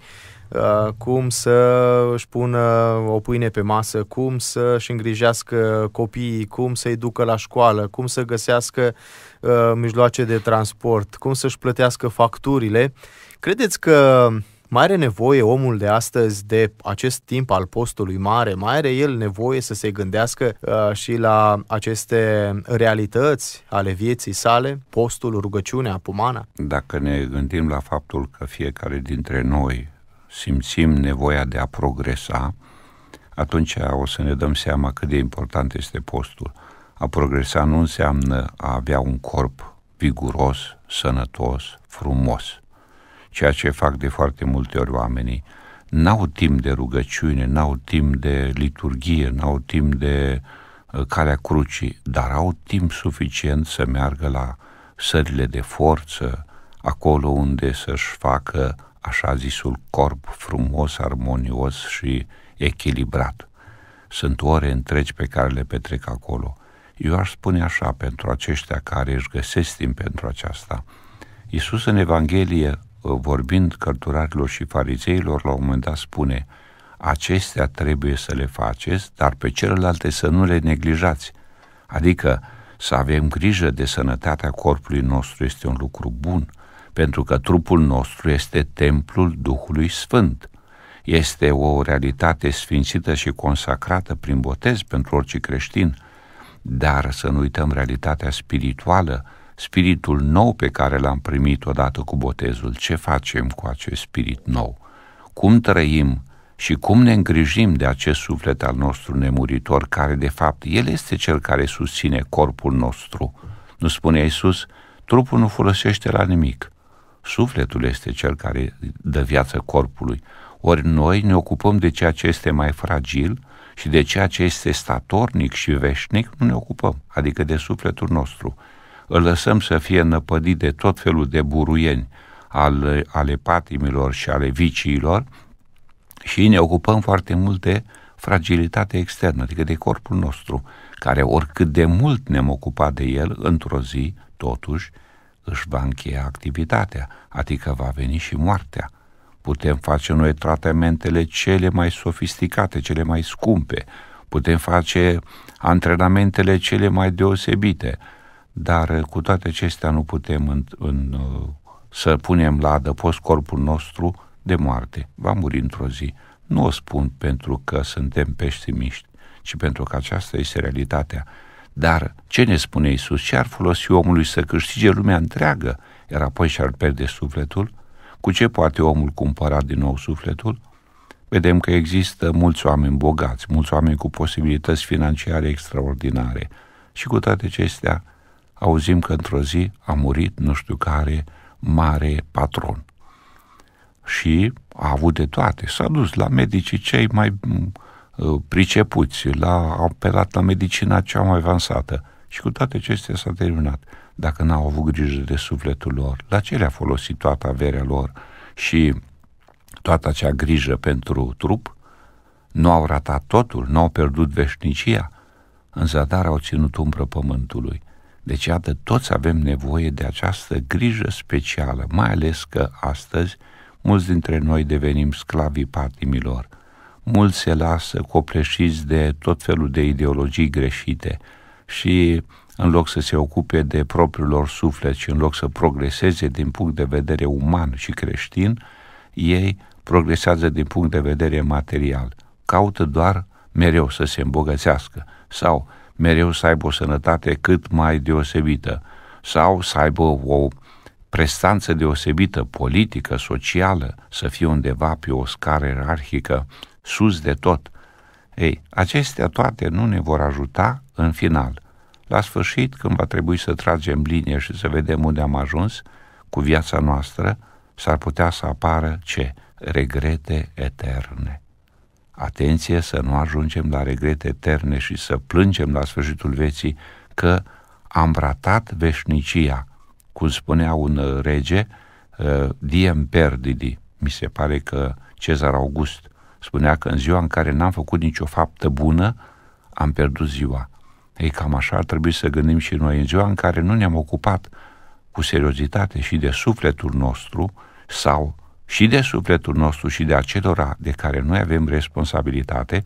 A: uh, cum să își pună o pâine pe masă, cum să își îngrijească copiii, cum să-i ducă la școală, cum să găsească uh, mijloace de transport, cum să-și plătească facturile. Credeți că mai are nevoie omul de astăzi de acest timp al postului mare? Mai are el nevoie să se gândească uh, și la aceste realități ale vieții sale? Postul, rugăciunea, pumana?
C: Dacă ne gândim la faptul că fiecare dintre noi simțim nevoia de a progresa, atunci o să ne dăm seama cât de important este postul. A progresa nu înseamnă a avea un corp viguros, sănătos, frumos ceea ce fac de foarte multe ori oamenii. N-au timp de rugăciune, n-au timp de liturghie, n-au timp de uh, calea crucii, dar au timp suficient să meargă la sările de forță, acolo unde să-și facă așa zisul corp frumos, armonios și echilibrat. Sunt ore întregi pe care le petrec acolo. Eu aș spune așa pentru aceștia care își găsesc timp pentru aceasta. Iisus în Evanghelie Uh, vorbind cărturarilor și farizeilor, la un moment dat spune acestea trebuie să le faceți, dar pe celelalte să nu le neglijați. Adică să avem grijă de sănătatea corpului nostru este un lucru bun, pentru că trupul nostru este templul Duhului Sfânt. Este o realitate sfințită și consacrată prin botez pentru orice creștin, dar să nu uităm realitatea spirituală, spiritul nou pe care l-am primit odată cu botezul, ce facem cu acest spirit nou? Cum trăim și cum ne îngrijim de acest suflet al nostru nemuritor, care de fapt el este cel care susține corpul nostru. Nu spune Iisus, trupul nu folosește la nimic. Sufletul este cel care dă viață corpului. Ori noi ne ocupăm de ceea ce este mai fragil și de ceea ce este statornic și veșnic, nu ne ocupăm, adică de sufletul nostru îl lăsăm să fie năpădit de tot felul de buruieni ale, ale patimilor și ale viciilor și ne ocupăm foarte mult de fragilitate externă, adică de corpul nostru, care oricât de mult ne-am ocupat de el, într-o zi, totuși, își va încheia activitatea, adică va veni și moartea. Putem face noi tratamentele cele mai sofisticate, cele mai scumpe, putem face antrenamentele cele mai deosebite, dar uh, cu toate acestea nu putem în, în, uh, să punem la adăpost corpul nostru de moarte. Va muri într-o zi. Nu o spun pentru că suntem peștimiști, ci pentru că aceasta este realitatea. Dar ce ne spune Isus? Ce ar folosi omului să câștige lumea întreagă, iar apoi și-ar pierde sufletul? Cu ce poate omul cumpăra din nou sufletul? Vedem că există mulți oameni bogați, mulți oameni cu posibilități financiare extraordinare. Și cu toate acestea, auzim că într-o zi a murit nu știu care mare patron. Și a avut de toate. S-a dus la medicii cei mai ă, pricepuți, la, a apelat la medicina cea mai avansată și cu toate acestea s-a terminat. Dacă n-au avut grijă de sufletul lor, la ce le-a folosit toată averea lor și toată acea grijă pentru trup? Nu au ratat totul, nu au pierdut veșnicia, în zadar au ținut umbră pământului. Deci, iată, toți avem nevoie de această grijă specială, mai ales că astăzi mulți dintre noi devenim sclavii patimilor. Mulți se lasă copleșiți de tot felul de ideologii greșite și în loc să se ocupe de propriul lor suflet și în loc să progreseze din punct de vedere uman și creștin, ei progresează din punct de vedere material. Caută doar mereu să se îmbogățească sau mereu să aibă o sănătate cât mai deosebită sau să aibă o prestanță deosebită politică, socială, să fie undeva pe o scară ierarhică, sus de tot. Ei, acestea toate nu ne vor ajuta în final. La sfârșit, când va trebui să tragem linie și să vedem unde am ajuns cu viața noastră, s-ar putea să apară ce? Regrete eterne. Atenție să nu ajungem la regrete eterne și să plângem la sfârșitul vieții că am ratat veșnicia, cum spunea un uh, rege, uh, diem perdidi. Mi se pare că Cezar August spunea că în ziua în care n-am făcut nicio faptă bună, am pierdut ziua. Ei, cam așa ar trebui să gândim și noi. În ziua în care nu ne-am ocupat cu seriozitate și de sufletul nostru sau și de sufletul nostru și de acelora de care noi avem responsabilitate,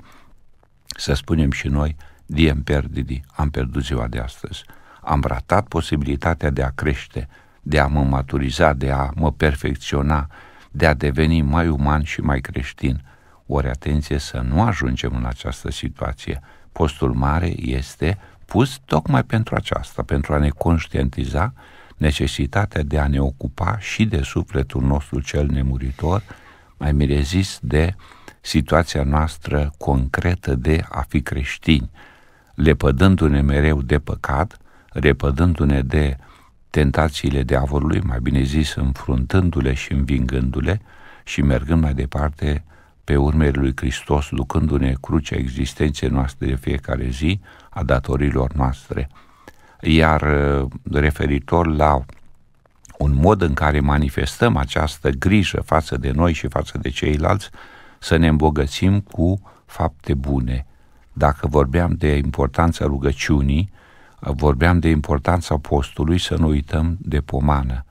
C: să spunem și noi, diem perdidi, am pierdut ziua de astăzi. Am ratat posibilitatea de a crește, de a mă maturiza, de a mă perfecționa, de a deveni mai uman și mai creștin. Ori atenție să nu ajungem în această situație. Postul mare este pus tocmai pentru aceasta, pentru a ne conștientiza necesitatea de a ne ocupa și de sufletul nostru cel nemuritor, mai bine zis de situația noastră concretă de a fi creștini, lepădându-ne mereu de păcat, repădându-ne de tentațiile diavolului, mai bine zis înfruntându-le și învingându-le și mergând mai departe pe urmele lui Hristos, ducându-ne crucea existenței noastre de fiecare zi, a datorilor noastre. Iar uh, referitor la un mod în care manifestăm această grijă față de noi și față de ceilalți, să ne îmbogățim cu fapte bune. Dacă vorbeam de importanța rugăciunii, vorbeam de importanța postului, să nu uităm de pomană,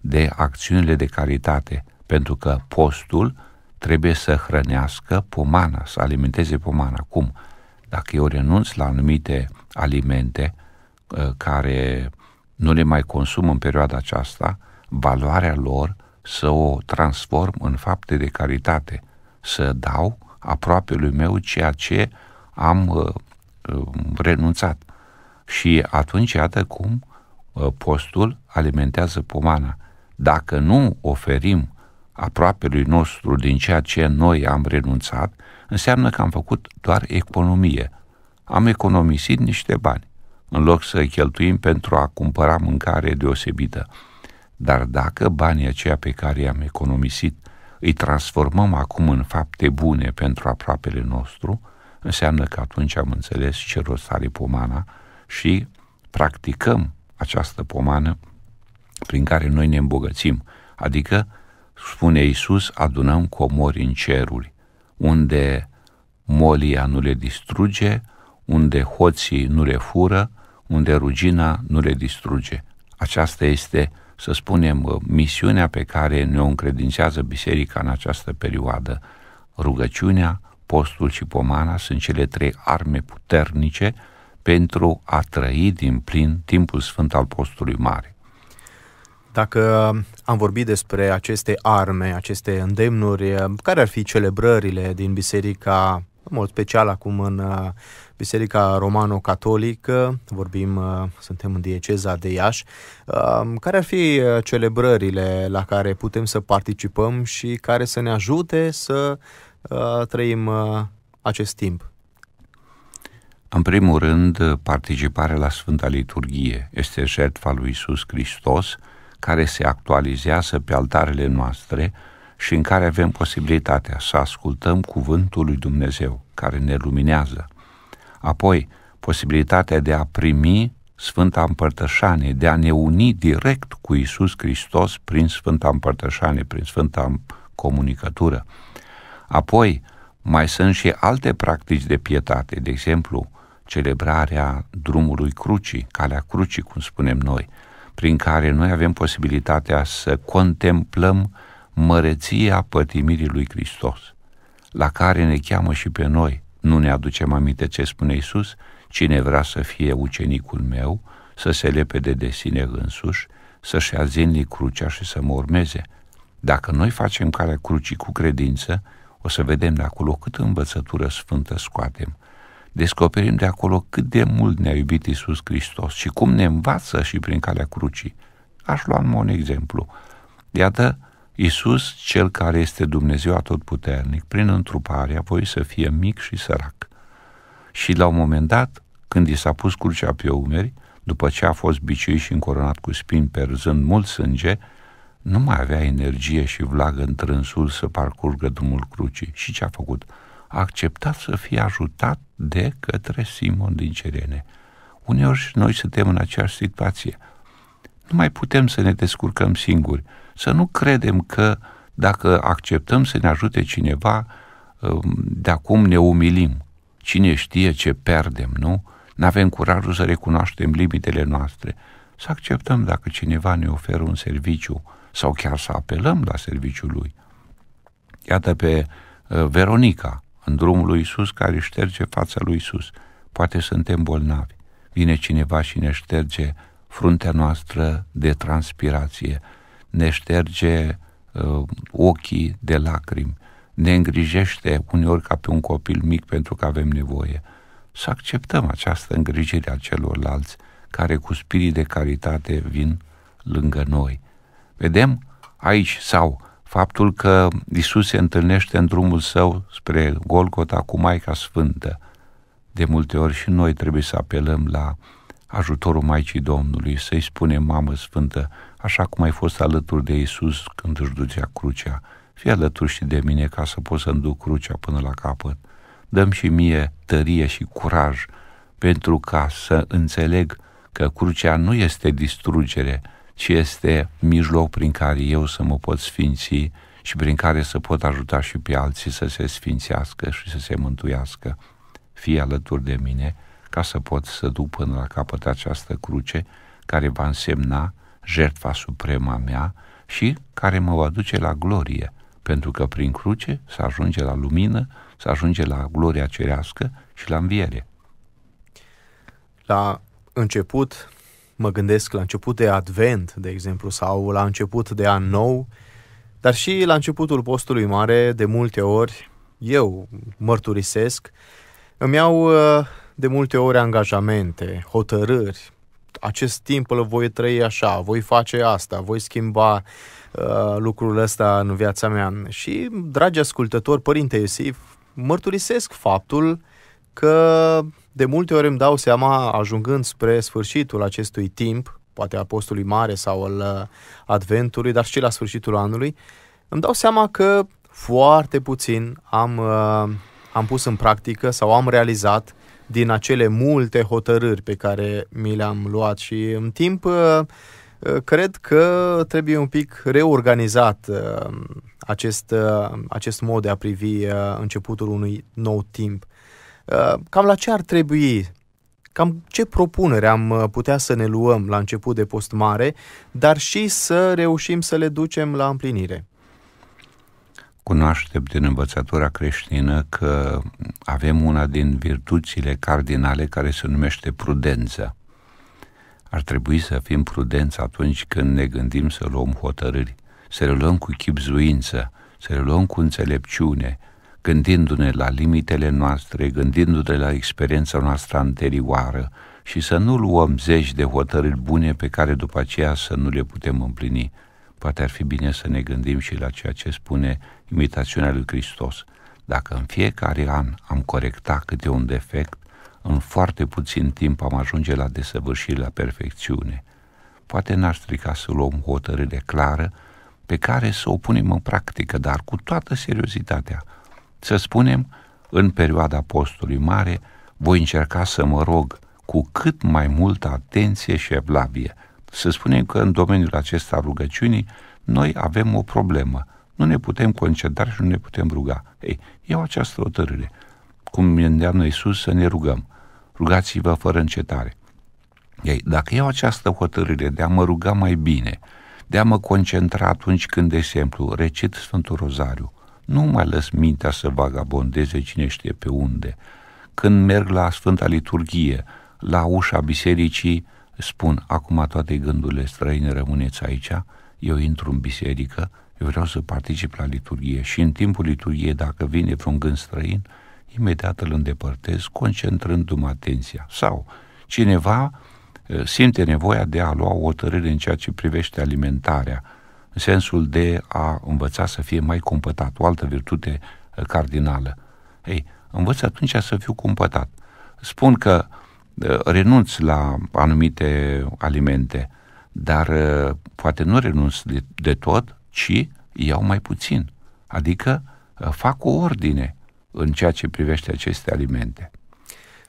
C: de acțiunile de caritate, pentru că postul trebuie să hrănească pomana, să alimenteze pomana. Cum? Dacă eu renunț la anumite alimente, Uh, care nu le mai consum în perioada aceasta, valoarea lor să o transform în fapte de caritate, să dau aproape lui meu ceea ce am uh, uh, renunțat. Și atunci, iată cum postul alimentează pomana. Dacă nu oferim aproapelui nostru din ceea ce noi am renunțat, înseamnă că am făcut doar economie. Am economisit niște bani în loc să cheltuim pentru a cumpăra mâncare deosebită. Dar dacă banii aceia pe care i-am economisit îi transformăm acum în fapte bune pentru aproapele nostru, înseamnă că atunci am înțeles ce rost are pomana și practicăm această pomană prin care noi ne îmbogățim. Adică, spune Iisus, adunăm comori în ceruri, unde molia nu le distruge, unde hoții nu le fură, unde rugina nu le distruge. Aceasta este, să spunem, uh, misiunea pe care ne-o încredințează biserica în această perioadă. Rugăciunea, postul și pomana sunt cele trei arme puternice pentru a trăi din plin timpul sfânt al postului mare.
A: Dacă am vorbit despre aceste arme, aceste îndemnuri, care ar fi celebrările din biserica, în mod special acum în uh, Biserica Romano-Catolică, vorbim, uh, suntem în dieceza de Iași. Um, care ar fi uh, celebrările la care putem să participăm și care să ne ajute să uh, trăim acest timp?
C: În primul rând, participarea la Sfânta Liturghie este jertfa lui Iisus Hristos, care se actualizează pe altarele noastre și în care avem posibilitatea să ascultăm cuvântul lui Dumnezeu, care ne luminează, Apoi, posibilitatea de a primi Sfânta Împărtășanie, de a ne uni direct cu Isus Hristos prin Sfânta Împărtășanie, prin Sfânta Comunicătură. Apoi, mai sunt și alte practici de pietate, de exemplu, celebrarea drumului crucii, calea crucii, cum spunem noi, prin care noi avem posibilitatea să contemplăm măreția pătimirii lui Hristos, la care ne cheamă și pe noi, nu ne aducem aminte ce spune Isus, cine vrea să fie ucenicul meu, să se lepede de sine însuși, să-și ia zilnic crucea și să mă urmeze. Dacă noi facem calea crucii cu credință, o să vedem de acolo cât învățătură sfântă scoatem. Descoperim de acolo cât de mult ne-a iubit Isus Hristos și cum ne învață și prin calea crucii. Aș lua un exemplu. Iată, Isus, cel care este Dumnezeu atotputernic, prin întruparea, voi să fie mic și sărac. Și la un moment dat, când i s-a pus crucea pe umeri, după ce a fost biciuit și încoronat cu spini perzând mult sânge, nu mai avea energie și vlagă în trânsul să parcurgă drumul crucii. Și ce a făcut? A acceptat să fie ajutat de către Simon din Cerene. Uneori și noi suntem în aceeași situație. Nu mai putem să ne descurcăm singuri. Să nu credem că dacă acceptăm să ne ajute cineva, um, de acum ne umilim. Cine știe ce pierdem, nu? Nu avem curajul să recunoaștem limitele noastre. Să acceptăm dacă cineva ne oferă un serviciu sau chiar să apelăm la serviciul lui. Iată pe uh, Veronica, în drumul lui Isus, care șterge fața lui Isus. Poate suntem bolnavi. Vine cineva și ne șterge fruntea noastră de transpirație ne șterge uh, ochii de lacrimi, ne îngrijește uneori ca pe un copil mic pentru că avem nevoie. Să acceptăm această îngrijire a celorlalți care cu spirit de caritate vin lângă noi. Vedem aici sau faptul că Isus se întâlnește în drumul său spre Golgota cu Maica Sfântă. De multe ori și noi trebuie să apelăm la ajutorul Maicii Domnului, să-i spunem, Mamă Sfântă, așa cum ai fost alături de Isus când își ducea crucea. Fii alături și de mine ca să pot să-mi duc crucea până la capăt. Dăm și mie tărie și curaj pentru ca să înțeleg că crucea nu este distrugere, ci este mijloc prin care eu să mă pot sfinți și prin care să pot ajuta și pe alții să se sfințească și să se mântuiască. Fii alături de mine ca să pot să duc până la capăt această cruce care va însemna jertfa suprema mea și care mă va duce la glorie, pentru că prin cruce să ajunge la lumină, să ajunge la gloria cerească și la înviere. La început,
A: mă gândesc la început de Advent, de exemplu, sau la început de an nou, dar și la începutul postului mare, de multe ori, eu mărturisesc, îmi iau uh, de multe ori angajamente, hotărâri, acest timp îl voi trăi așa, voi face asta, voi schimba uh, lucrul ăsta în viața mea. Și, dragi ascultători, părinte Iosif, mărturisesc faptul că de multe ori îmi dau seama, ajungând spre sfârșitul acestui timp, poate a postului mare sau al uh, adventului, dar și la sfârșitul anului, îmi dau seama că foarte puțin am, uh, am pus în practică sau am realizat din acele multe hotărâri pe care mi le-am luat și în timp uh, uh, cred că trebuie un pic reorganizat uh, acest, acest mod de a privi începutul unui nou timp. Cam la ce ar trebui cam ce propunere am putea să ne luăm la început de post mare, dar și să reușim să le ducem la împlinire
C: cunoaștem din învățătura creștină că avem una din virtuțile cardinale care se numește prudență. Ar trebui să fim prudenți atunci când ne gândim să luăm hotărâri, să le luăm cu chipzuință, să le luăm cu înțelepciune, gândindu-ne la limitele noastre, gândindu-ne la experiența noastră anterioară și să nu luăm zeci de hotărâri bune pe care după aceea să nu le putem împlini. Poate ar fi bine să ne gândim și la ceea ce spune imitațiunea lui Hristos. Dacă în fiecare an am corecta câte un defect, în foarte puțin timp am ajunge la desăvârșire, la perfecțiune. Poate n-ar strica să luăm hotărâre clară pe care să o punem în practică, dar cu toată seriozitatea. Să spunem, în perioada postului mare, voi încerca să mă rog cu cât mai multă atenție și evlavie – să spunem că în domeniul acesta rugăciunii noi avem o problemă. Nu ne putem conceda și nu ne putem ruga. Ei, iau această hotărâre. Cum ne îndeamnă Iisus să ne rugăm. Rugați-vă fără încetare. Ei, dacă iau această hotărâre de a mă ruga mai bine, de a mă concentra atunci când, de exemplu, recit Sfântul Rozariu, nu mai lăs mintea să vagabondeze cine știe pe unde. Când merg la Sfânta Liturghie, la ușa bisericii, spun, acum toate gândurile străine rămâneți aici, eu intru în biserică, eu vreau să particip la liturghie și în timpul liturghiei, dacă vine vreun gând străin, imediat îl îndepărtez, concentrându-mă atenția. Sau cineva eh, simte nevoia de a lua o hotărâre în ceea ce privește alimentarea, în sensul de a învăța să fie mai cumpătat, o altă virtute eh, cardinală. Ei, învăț atunci să fiu cumpătat. Spun că Eh, renunț la anumite alimente, dar eh, poate nu renunț de, de tot, ci iau mai puțin. Adică eh, fac o ordine în ceea ce privește aceste alimente.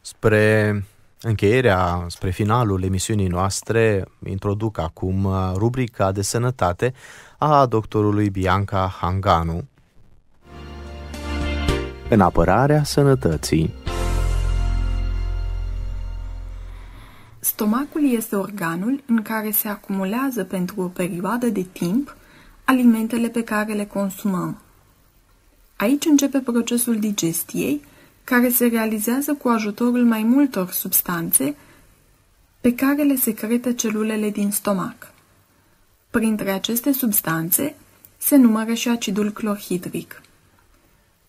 A: Spre încheierea, spre finalul emisiunii noastre, introduc acum rubrica de sănătate a doctorului Bianca Hanganu. În apărarea sănătății
E: Stomacul este organul în care se acumulează pentru o perioadă de timp alimentele pe care le consumăm. Aici începe procesul digestiei, care se realizează cu ajutorul mai multor substanțe pe care le secretă celulele din stomac. Printre aceste substanțe se numără și acidul clorhidric.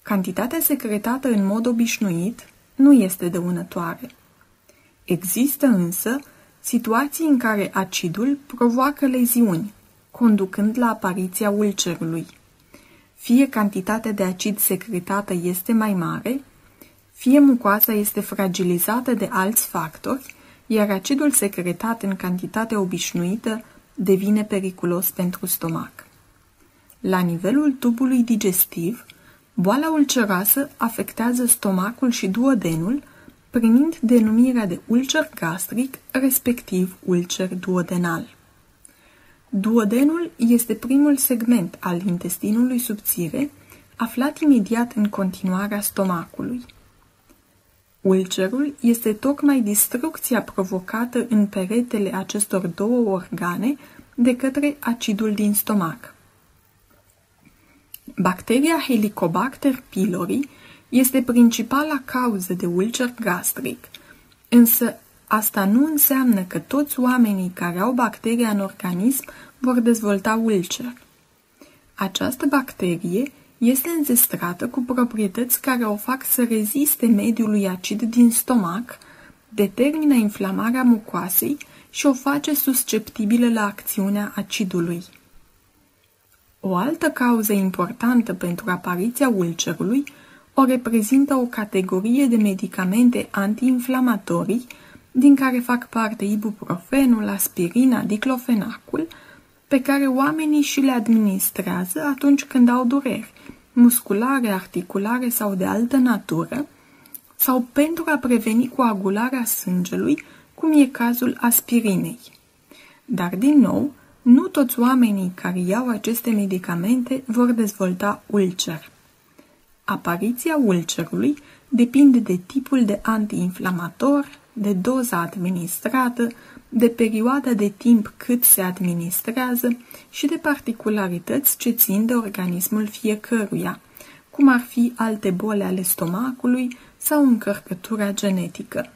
E: Cantitatea secretată în mod obișnuit nu este dăunătoare. Există însă situații în care acidul provoacă leziuni, conducând la apariția ulcerului. Fie cantitatea de acid secretată este mai mare, fie mucoasa este fragilizată de alți factori, iar acidul secretat în cantitate obișnuită devine periculos pentru stomac. La nivelul tubului digestiv, boala ulceroasă afectează stomacul și duodenul, primind denumirea de ulcer gastric, respectiv ulcer duodenal. Duodenul este primul segment al intestinului subțire, aflat imediat în continuarea stomacului. Ulcerul este tocmai distrucția provocată în peretele acestor două organe de către acidul din stomac. Bacteria Helicobacter pylori este principala cauză de ulcer gastric. Însă asta nu înseamnă că toți oamenii care au bacteria în organism vor dezvolta ulcer. Această bacterie este înzestrată cu proprietăți care o fac să reziste mediului acid din stomac, determină inflamarea mucoasei și o face susceptibilă la acțiunea acidului. O altă cauză importantă pentru apariția ulcerului o reprezintă o categorie de medicamente antiinflamatorii, din care fac parte ibuprofenul, aspirina, diclofenacul, pe care oamenii și le administrează atunci când au dureri, musculare, articulare sau de altă natură, sau pentru a preveni coagularea sângelui, cum e cazul aspirinei. Dar, din nou, nu toți oamenii care iau aceste medicamente vor dezvolta ulcer. Apariția ulcerului depinde de tipul de antiinflamator, de doza administrată, de perioada de timp cât se administrează și de particularități ce țin de organismul fiecăruia, cum ar fi alte boli ale stomacului sau încărcătura genetică.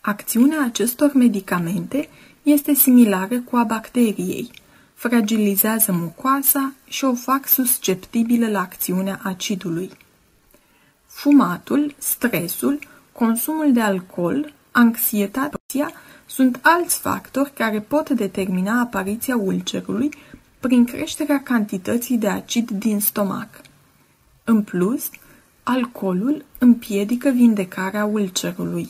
E: Acțiunea acestor medicamente este similară cu a bacteriei – fragilizează mucoasa și o fac susceptibilă la acțiunea acidului. Fumatul, stresul, consumul de alcool, anxietatea sunt alți factori care pot determina apariția ulcerului prin creșterea cantității de acid din stomac. În plus, alcoolul împiedică vindecarea ulcerului.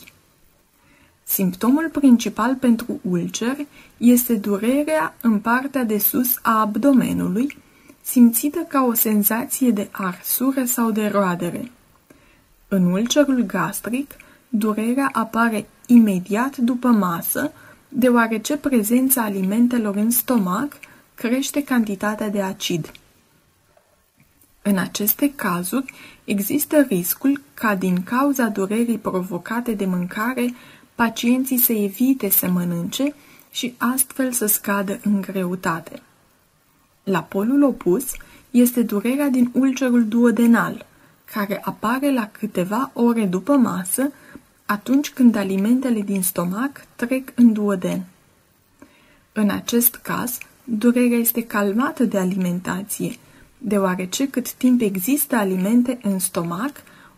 E: Simptomul principal pentru ulceri este durerea în partea de sus a abdomenului, simțită ca o senzație de arsură sau de roadere. În ulcerul gastric, durerea apare imediat după masă, deoarece prezența alimentelor în stomac crește cantitatea de acid. În aceste cazuri, există riscul ca din cauza durerii provocate de mâncare pacienții să evite să mănânce și astfel să scadă în greutate. La polul opus este durerea din ulcerul duodenal, care apare la câteva ore după masă, atunci când alimentele din stomac trec în duoden. În acest caz, durerea este calmată de alimentație, deoarece cât timp există alimente în stomac,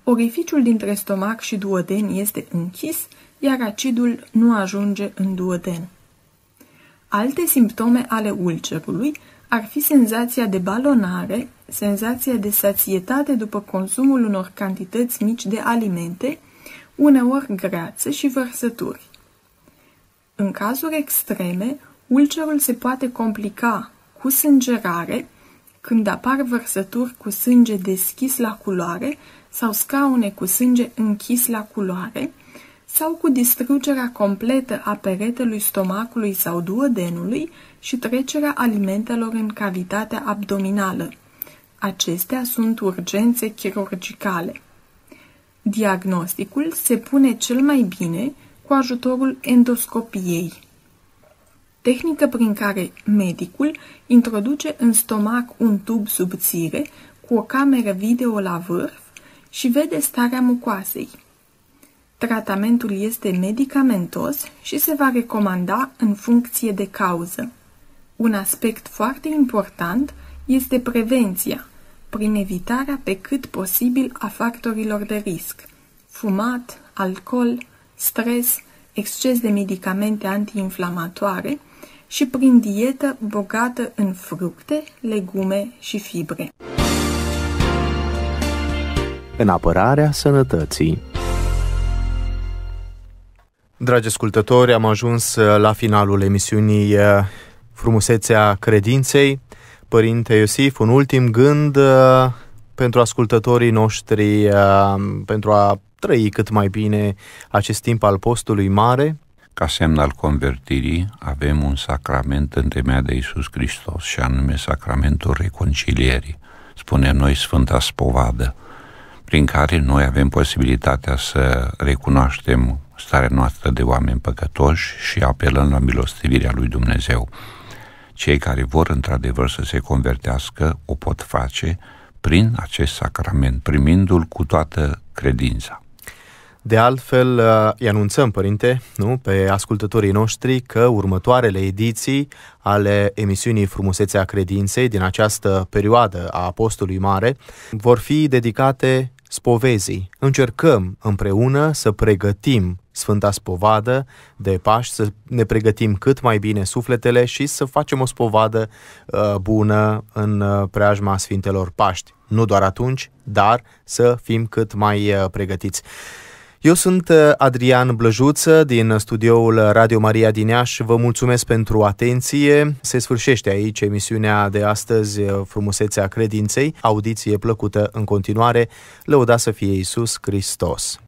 E: orificiul dintre stomac și duoden este închis iar acidul nu ajunge în duoden. Alte simptome ale ulcerului ar fi senzația de balonare, senzația de sațietate după consumul unor cantități mici de alimente, uneori grață și vărsături. În cazuri extreme, ulcerul se poate complica cu sângerare, când apar vărsături cu sânge deschis la culoare sau scaune cu sânge închis la culoare, sau cu distrugerea completă a peretelui stomacului sau duodenului și trecerea alimentelor în cavitatea abdominală. Acestea sunt urgențe chirurgicale. Diagnosticul se pune cel mai bine cu ajutorul endoscopiei, tehnică prin care medicul introduce în stomac un tub subțire cu o cameră video la vârf și vede starea mucoasei. Tratamentul este medicamentos și se va recomanda în funcție de cauză. Un aspect foarte important este prevenția, prin evitarea pe cât posibil a factorilor de risc, fumat, alcool, stres, exces de medicamente antiinflamatoare și prin dietă bogată în fructe, legume și fibre.
A: În apărarea sănătății Dragi ascultători, am ajuns uh, la finalul emisiunii uh, Frumusețea Credinței. Părinte Iosif, un ultim gând uh, pentru ascultătorii noștri, pentru a trăi cât mai bine acest timp al postului mare?
C: Ca semn al convertirii avem un sacrament întemeiat de Iisus Hristos și anume sacramentul reconcilierii, spune noi Sfânta Spovadă, prin care noi avem posibilitatea să recunoaștem starea noastră de oameni păcătoși și apelăm la milostivirea lui Dumnezeu. Cei care vor într-adevăr să se convertească o pot face prin acest sacrament, primindu-l cu toată credința.
A: De altfel, îi anunțăm, părinte, nu, pe ascultătorii noștri că următoarele ediții ale emisiunii Frumusețea Credinței din această perioadă a Apostolului Mare vor fi dedicate spovezii. Încercăm împreună să pregătim Sfânta Spovadă de Paști, să ne pregătim cât mai bine sufletele și să facem o spovadă uh, bună în uh, preajma Sfintelor Paști. Nu doar atunci, dar să fim cât mai uh, pregătiți. Eu sunt uh, Adrian Blăjuță din studioul Radio Maria din Iași. Vă mulțumesc pentru atenție. Se sfârșește aici emisiunea de astăzi, uh, Frumusețea Credinței. Audiție plăcută în continuare. Lăuda să fie Iisus Hristos.